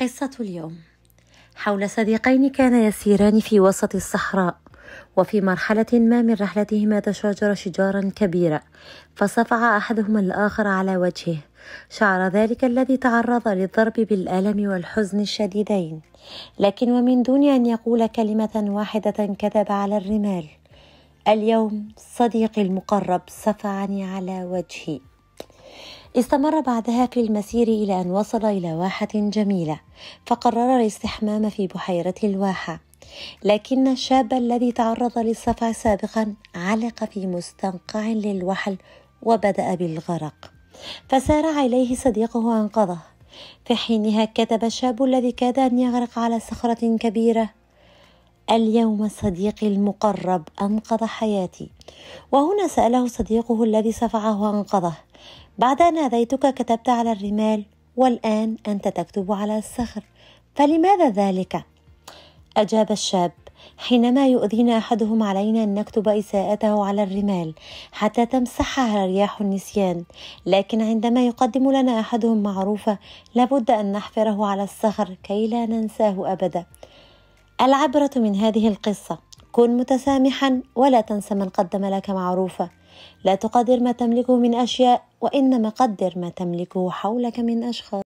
قصة اليوم حول صديقين كانا يسيران في وسط الصحراء وفي مرحلة ما من رحلتهما تشاجر شجارا كبيرة فصفع أحدهما الآخر على وجهه شعر ذلك الذي تعرض للضرب بالألم والحزن الشديدين لكن ومن دون أن يقول كلمة واحدة كتب على الرمال اليوم صديقي المقرب صفعني على وجهي استمر بعدها في المسير إلى أن وصل إلى واحة جميلة فقرر الاستحمام في بحيرة الواحة لكن الشاب الذي تعرض للصفع سابقا علق في مستنقع للوحل وبدأ بالغرق فسارع إليه صديقه وأنقذه في حينها كتب الشاب الذي كاد أن يغرق على صخرة كبيرة اليوم صديقي المقرب أنقذ حياتي وهنا سأله صديقه الذي صفعه وأنقذه بعد أن أذيتك كتبت على الرمال والآن أنت تكتب على الصخر فلماذا ذلك؟ أجاب الشاب حينما يؤذينا أحدهم علينا أن نكتب إساءته على الرمال حتى تمسحها رياح النسيان لكن عندما يقدم لنا أحدهم معروفة لابد أن نحفره على الصخر كي لا ننساه أبدا العبرة من هذه القصة كن متسامحا ولا تنس من قدم لك معروفة لا تقدر ما تملكه من أشياء وإنما قدر ما تملكه حولك من أشخاص